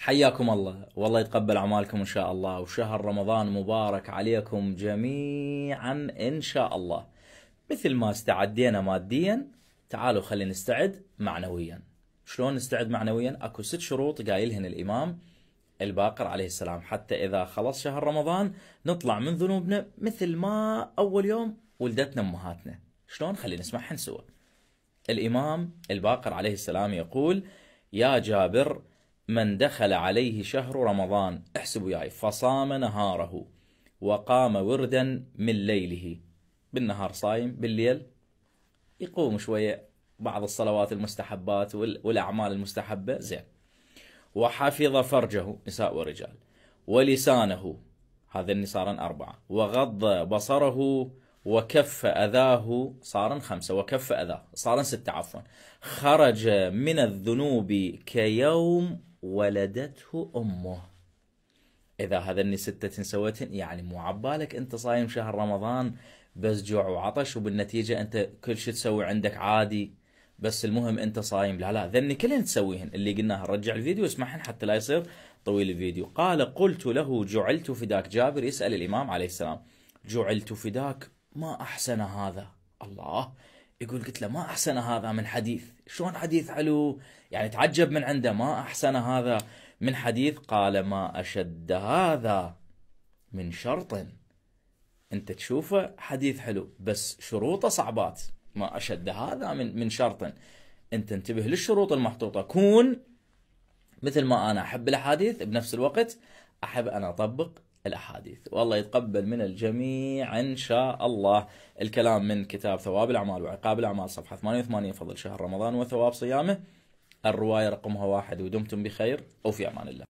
حياكم الله والله يتقبل اعمالكم ان شاء الله وشهر رمضان مبارك عليكم جميعا ان شاء الله مثل ما استعدينا ماديا تعالوا خلينا نستعد معنويا شلون نستعد معنويا اكو ست شروط قايلهن الامام الباقر عليه السلام حتى اذا خلص شهر رمضان نطلع من ذنوبنا مثل ما اول يوم ولدتنا امهاتنا شلون خلينا نسمعها سوا الامام الباقر عليه السلام يقول يا جابر من دخل عليه شهر رمضان احسبوا ياي فصام نهاره وقام وردا من ليله بالنهار صايم بالليل يقوم شوية بعض الصلوات المستحبات والأعمال المستحبة زين وحفظ فرجه نساء ورجال ولسانه هذا صارا أربعة وغض بصره وكف أذاه صارا خمسة وكف أذاه صارا ستة عفوا خرج من الذنوب كيوم ولدته أمه إذا هذني ستة سويت يعني مو عبالك أنت صايم شهر رمضان بس جوع وعطش وبالنتيجة أنت كل شيء تسوي عندك عادي بس المهم أنت صايم لا لا ذني كلهن تسويهن اللي قلناها رجع الفيديو اسمحن حتى لا يصير طويل الفيديو قال قلت له جعلت فداك جابر يسأل الإمام عليه السلام جعلت فداك ما أحسن هذا الله يقول قلت له ما احسن هذا من حديث شلون حديث حلو يعني تعجب من عنده ما احسن هذا من حديث قال ما اشد هذا من شرط انت تشوفه حديث حلو بس شروطه صعبات ما اشد هذا من من شرط انت انتبه للشروط المحطوطه كون مثل ما انا احب الاحاديث بنفس الوقت احب ان اطبق الأحاديث والله يتقبل من الجميع إن شاء الله الكلام من كتاب ثواب الأعمال وعقاب الأعمال صفحة 88 فضل شهر رمضان وثواب صيامه الرواية رقمها واحد ودمتم بخير وفي أمان الله